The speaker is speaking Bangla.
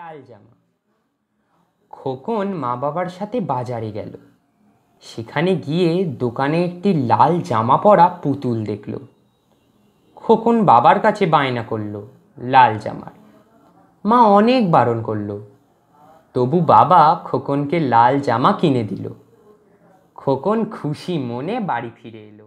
লাল জামা খোকন মা বাবার সাথে বাজারে গেল সেখানে গিয়ে দোকানে একটি লাল জামা পরা পুতুল দেখল খোকন বাবার কাছে বায়না করলো লাল জামার মা অনেক বারণ করলো তবু বাবা খোকনকে লাল জামা কিনে দিল খোকন খুশি মনে বাড়ি ফিরে এলো